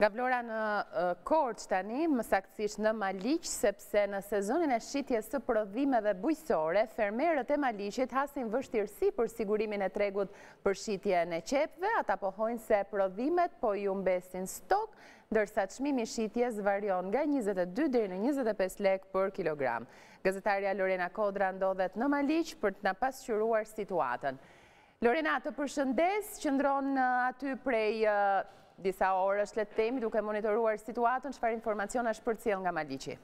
Ka vlora në Korç tani, më saksisht në Malik, sepse në sezonin e shqitjes të prodhime dhe bujësore, fermerët e Maliqit hasin vështirësi për sigurimin e tregut për shqitje në qepve, ata pohojnë se prodhimet po ju mbesin stok, dërsa të shmimi shqitjes varion nga 22 dhe në 25 lek për kilogram. Gazetaria Lorena Kodra ndodhet në Maliq për të në pasqyruar situatën. Lorena, të përshëndes që ndronë aty prej Disa orë është letë temi duke monitoruar situatën, qëfar informacion është për cilë nga Maliqi.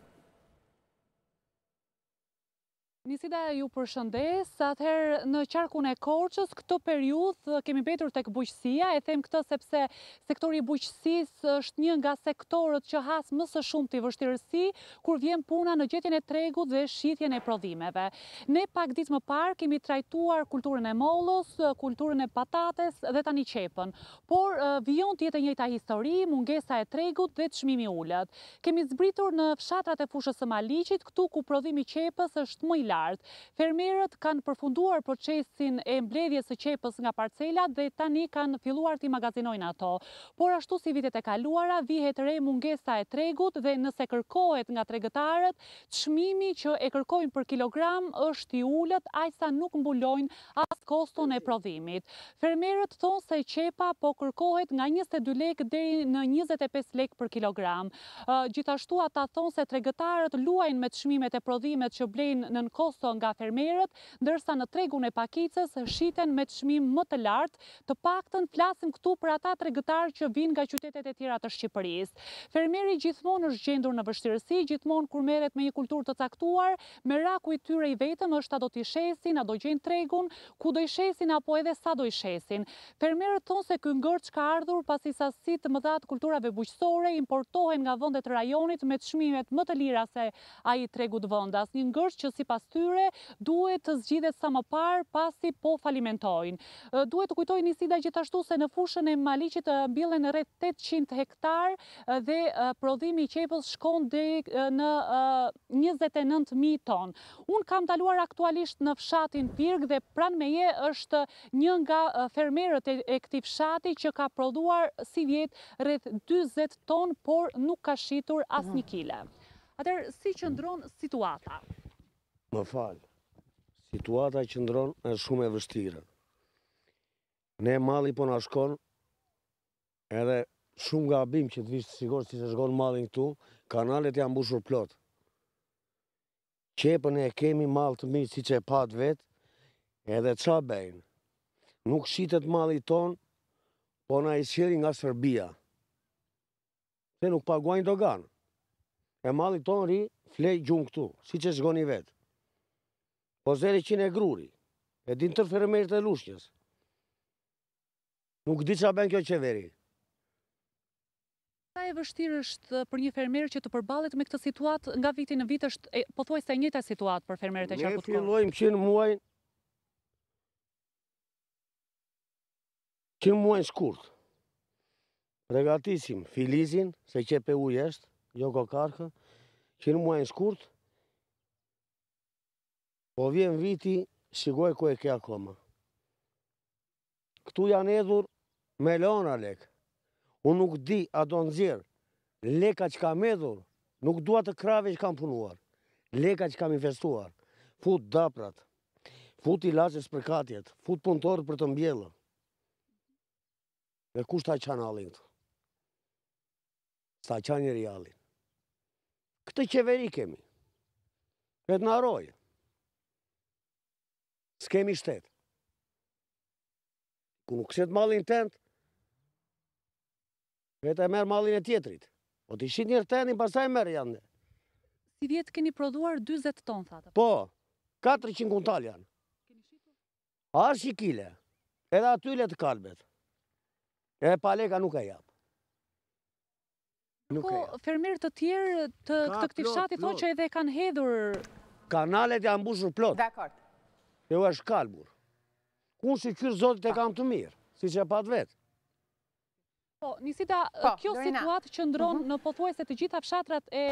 Sida ju përshëndes, atëherë në qarkun e korqës, këto periuth uh, kemi betur të këbujqësia, e them këto sepse sektori bujqësis është një nga sektorët që hasë mësë shumë të i vështirësi, kur vjen puna në gjetjen e tregut dhe shqitjen e prodhimeve. Ne pak ditë më parë kemi trajtuar kulturën e mollës, uh, kulturën e patates dhe tani qepën, por uh, vion të jetë njëta histori, mungesa e tregut dhe të shmimi ullët. Kemi zbritur në fshatrat e fushës e maliqit, këtu ku prodhimi qepës është më i lartë. Fermerët kanë përfunduar procesin e mbledhje së qepës nga parcela dhe tani kanë filluar t'i magazinojnë ato. Por ashtu si vitet e kaluara, vihet re mungesa e tregut dhe nëse kërkohet nga tregëtarët, të shmimi që e kërkojnë për kilogram është i ullët, a sa nuk mbulojnë asë koston e prodhimit. Fermerët thonë se qepa po kërkohet nga 22 lek dhe në 25 lek për kilogram. Gjithashtu ata thonë se tregëtarët luajnë me të shmimet e prodhimet që blejnë në ose nga fermerët, ndërsa në tregun e pakicës shiten me të shmim më të lartë, të paktën flasim këtu për ata tregëtarë që vinë nga qytetet e tjera të Shqipëris. Fermeri gjithmonë është gjendur në vështirësi, gjithmonë kur meret me një kultur të caktuar, me raku i tyre i vetëm është a do t'i shesin, a do gjenë tregun, ku do i shesin, apo edhe sa do i shesin. Fermerët thonë se këngërë që ka ardhur pasi sasit të mëdhat kulturave buqësore importohen nga vëndet rajonit me të shmimet më të lira se a i tregut vëndas. Një ngërë që si pas tyre duhet të zgjidhet sa më parë pasi po falimentojnë. Duhet të kujtoj një sida gjithashtu se në fushën e maliqit mbillen rrët 800 hektar dhe prodhimi i qepës shkon dhe në 29.000 ton. Unë kam daluar aktualisht në fshatin Pirg dhe pran me je është një nga fermerët e këti fshati që ka prodhuar si vjetë rrët 20 ton, por nuk ka shqitur as një kile. Atër, si që ndronë situata? Më falë, situata që ndronë e shumë e vështira. Ne mali po në shkon, edhe shumë nga abim që të vishtë sigur si se shkon malin këtu, kanalet janë bushur plot. Qepën e kemi malë të mi si që e patë vetë, edhe qa bejnë. Nuk shqitet mali tonë, po në ajësjeri nga Serbia. Se nuk paguajnë doganë, E mali tonë ri, flej gjumë këtu, si që shkoni vetë. Po zeri qinë e gruri, e din tërë fermerit e lushnjës. Nuk di qa ben kjo qeveri. Sa e vështirë është për një fermerit që të përbalit me këtë situatë nga viti në vitë është, po thuaj se njëta situatë për fermerit e qarkut kërë? Ne fillojmë qinë muaj qinë muaj në shkurt. Regatisim, filizin, se qepe ujë është, një jo kokarkë, qinë muaj në shkurt, Po vjen viti, shikoj ku e ke akoma. Këtu janë edhur me lona lek. Unë nuk di a do nëzirë. Leka që kam edhur, nuk duat të krave që kam punuar. Leka që kam investuar. Fut daprat, fut i lasës për katjet, fut punëtorët për të mbjellë. Dhe kush ta qanë alin të? Sta qanë i realin. Këtë qeveri kemi. Këtë në s'kemi shtet. Ku nuk kështë malin tent, vetë e merë malin e tjetrit. O po të ishit njërë tëndin, pasaj merë janë. Si vjetë keni prodhuar 20 tonë, thate? Po, 400 kuntal janë. Arë që kile, edhe atyllet kalbet. E paleka nuk e japë. Nuk po, fermirë të tjerë të këtë këtë fshati thonë që edhe kanë hedhur... Kanalet janë bushur plot. Dekord. Jo është kalbur. Unë si kërë zotit e kam të mirë, si që e patë vetë. Po, Nisita, po, eh, kjo situatë që ndronë mhm. në pëthuese të gjitha fshatrat e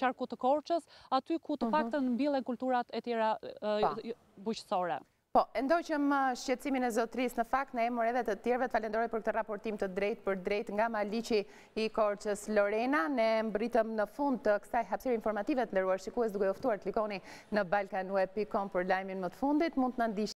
qarku të korqës, aty ku të mhm. pakëtë në bile kulturat e tjera eh, po. bujqësore. Po, endoj që më shqecimin e uh, zotris në fakt në emur edhe të tjerve të falendorit për këtë raportim të drejt për drejt nga Maliqi i Korqës Lorena. Ne mbritëm në fund të kësaj hapsir informativet të ruar shikues duke oftuar të klikoni në balkanweb.com për lajmin më të fundit. Mund të